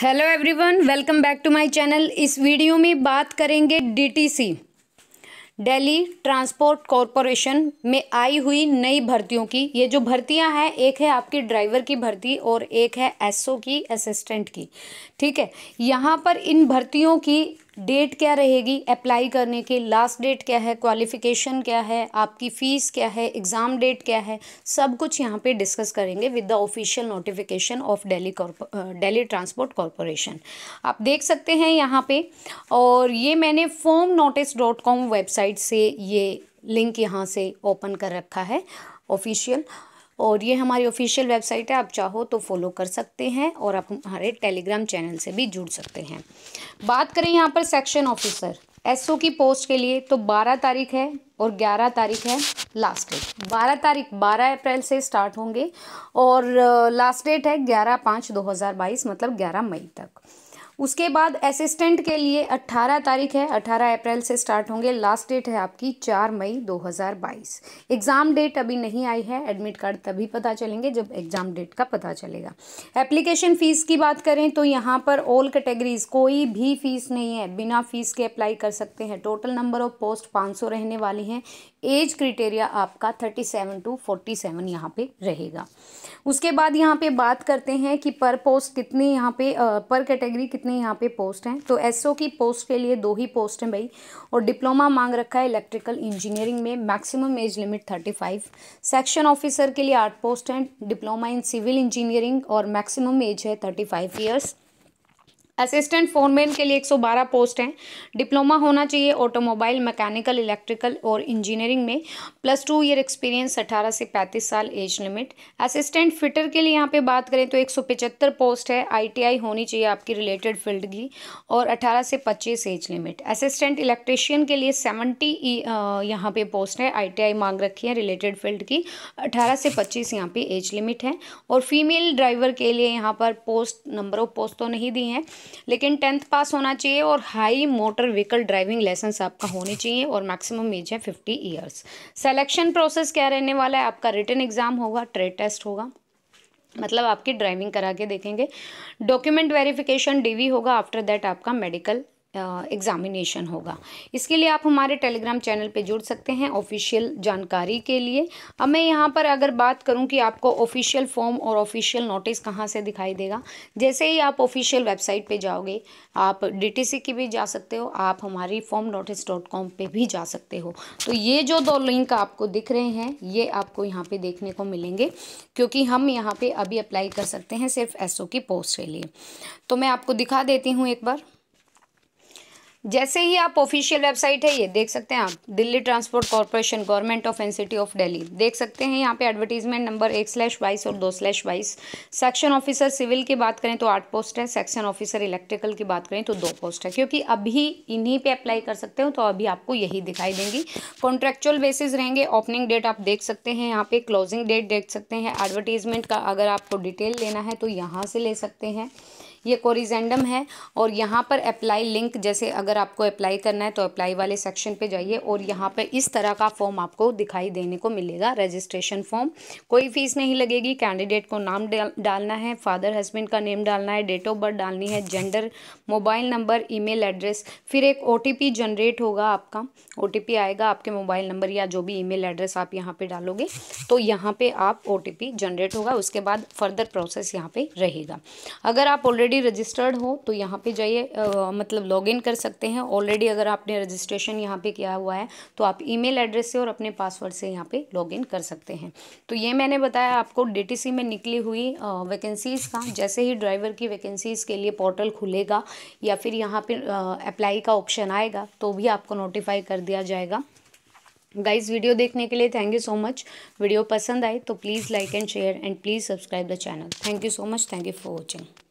hello everyone welcome back to my channel इस video में बात करेंगे डीटीसी दिल्ली ट्रांसपोर्ट कॉरपोरेशन में आई हुई नई भर्तियों की ये जो भर्तियां हैं एक है आपकी ड्राइवर की भर्ती और एक है एसओ की असिस्टेंट की ठीक है यहाँ पर इन भर्तियों की डेट क्या रहेगी अप्लाई करने की लास्ट डेट क्या है क्वालिफिकेशन क्या है आपकी फ़ीस क्या है एग्ज़ाम डेट क्या है सब कुछ यहाँ पे डिस्कस करेंगे with the official notification of Delhi Delhi transport corporation आप देख सकते हैं यहाँ पे और ये मैंने form notice dot com website से ये लिंक यहाँ से ओपन कर रखा है ऑफिशियल और ये हमारी ऑफिशियल वेबसाइट है आप चाहो तो फॉलो कर सकते हैं और आप हमारे टेलीग्राम चैनल से भी जुड़ सकते हैं बात करें यहाँ पर सेक्शन ऑफिसर एसओ की पोस्ट के लिए तो 12 तारीख है और 11 तारीख है लास्ट डेट 12 तारीख 12 अप्रैल से स्टार्ट होंगे और लास्ट डेट है 11 पाँच 2022 मतलब 11 मई तक उसके बाद असिस्टेंट के लिए 18 तारीख है 18 अप्रैल से स्टार्ट होंगे लास्ट डेट है आपकी 4 मई 2022 एग्ज़ाम डेट अभी नहीं आई है एडमिट कार्ड तभी पता चलेंगे जब एग्ज़ाम डेट का पता चलेगा एप्लीकेशन फ़ीस की बात करें तो यहाँ पर ऑल कैटेगरीज़ कोई भी फ़ीस नहीं है बिना फ़ीस के अप्लाई कर सकते हैं टोटल नंबर ऑफ पोस्ट पाँच रहने वाली हैं एज क्रिटेरिया आपका थर्टी टू फोर्टी सेवन यहाँ पर रहेगा उसके बाद यहाँ पर बात करते हैं कि पर पोस्ट कितनी यहाँ पे पर कैटेगरी कितनी कितने यहाँ पे पोस्ट हैं तो एसओ की पोस्ट के लिए दो ही पोस्ट हैं भाई और डिप्लोमा मांग रखा है इलेक्ट्रिकल इंजीनियरिंग में maximum age limit thirty five section officer के लिए आठ पोस्ट हैं डिप्लोमा इन सिविल इंजीनियरिंग और मैक्सिमम एज है thirty five years assistant foreman के लिए 112 पोस्ट हैं डिप्लोमा होना चाहिए ऑटोमोबाइल मैकेनिकल इलेक्ट्रिकल और इंजीनियरिंग में प्लस टू ईयर एक्सपीरियंस 18 से 35 साल एज लिमिट असिस्टेंट फिटर के लिए यहाँ पे बात करें तो 175 पोस्ट है आईटीआई होनी चाहिए आपकी रिलेटेड फील्ड की और 18 से 25 एज लिमिट असिस्टेंट इलेक्ट्रिशियन के लिए सेवेंटी यहाँ पर पोस्ट है आई मांग रखी है रिलेटेड फील्ड की अठारह से पच्चीस यहाँ पर एज लिमिट है और फीमेल ड्राइवर के लिए यहाँ पर पोस्ट नंबर ऑफ पोस्ट तो नहीं दी हैं लेकिन टेंथ पास होना चाहिए और high motor vehicle driving license आपका होने चाहिए और मैक्सिमम एज है फिफ्टी ईयर्स सेलेक्शन प्रोसेस क्या रहने वाला है आपका रिटर्न एग्ज़ाम होगा ट्रेड टेस्ट होगा मतलब आपकी ड्राइविंग करा के देखेंगे डॉक्यूमेंट वेरिफिकेशन डीवी होगा आफ्टर दैट आपका मेडिकल एग्ज़ामिनेशन होगा इसके लिए आप हमारे टेलीग्राम चैनल पे जुड़ सकते हैं ऑफिशियल जानकारी के लिए अब मैं यहाँ पर अगर बात करूँ कि आपको ऑफिशियल फॉर्म और ऑफिशियल नोटिस कहाँ से दिखाई देगा जैसे ही आप ऑफिशियल वेबसाइट पे जाओगे आप डी की भी जा सकते हो आप हमारी फॉर्म नोटिस डॉट कॉम पर भी जा सकते हो तो ये जो दो लिंक आपको दिख रहे हैं ये आपको यहाँ पर देखने को मिलेंगे क्योंकि हम यहाँ पर अभी अप्लाई कर सकते हैं सिर्फ एस की पोस्ट के लिए तो मैं आपको दिखा देती हूँ एक बार जैसे ही आप ऑफिशियल वेबसाइट है ये देख सकते हैं आप Delhi transport corporation government of NCT of Delhi देख सकते हैं यहाँ पे एडवर्टीजमेंट नंबर एक स्लैश बाईस और दो स्लैश बाईस सेक्शन ऑफिसर सिविल की बात करें तो आठ पोस्ट है सेक्शन ऑफिसर इलेक्ट्रिकल की बात करें तो दो पोस्ट है क्योंकि अभी इन्हीं पर अप्लाई कर सकते हो तो अभी आपको यही दिखाई देंगी कॉन्ट्रेक्चुअल बेसिस रहेंगे ओपनिंग डेट आप देख सकते हैं यहाँ पे क्लोजिंग डेट देख सकते हैं एडवर्टीजमेंट का अगर आपको डिटेल लेना है तो यहाँ से ले सकते हैं ये कोरिजेंडम है और यहाँ पर अप्लाई लिंक जैसे अगर आपको अप्लाई करना है तो अप्लाई वाले सेक्शन पे जाइए और यहाँ पर इस तरह का फॉर्म आपको दिखाई देने को मिलेगा रजिस्ट्रेशन फॉर्म कोई फीस नहीं लगेगी कैंडिडेट को नाम डालना है फादर हस्बैंड का नेम डालना है डेट ऑफ बर्थ डालनी है gender mobile number email address फिर एक ओ जनरेट होगा आपका ओ आएगा आपके मोबाइल नंबर या जो भी ईमेल एड्रेस आप यहाँ पर डालोगे तो यहाँ पर आप ओ जनरेट होगा उसके बाद फर्दर प्रोसेस यहाँ पर रहेगा अगर आप ऑलरेडी ऑलरेडी रजिस्टर्ड हो तो यहाँ पे जाइए मतलब लॉगिन कर सकते हैं ऑलरेडी अगर आपने रजिस्ट्रेशन यहाँ पे किया हुआ है तो आप ईमेल एड्रेस से और अपने पासवर्ड से यहाँ पे लॉगिन कर सकते हैं तो ये मैंने बताया आपको डीटीसी में निकली हुई वैकेंसीज़ का जैसे ही ड्राइवर की वैकेंसीज़ के लिए पोर्टल खुलेगा या फिर यहाँ पर अप्लाई का ऑप्शन आएगा तो भी आपको नोटिफाई कर दिया जाएगा गाइज वीडियो देखने के लिए thank you so much video पसंद आए तो please like and share and please subscribe the channel thank you so much thank you for watching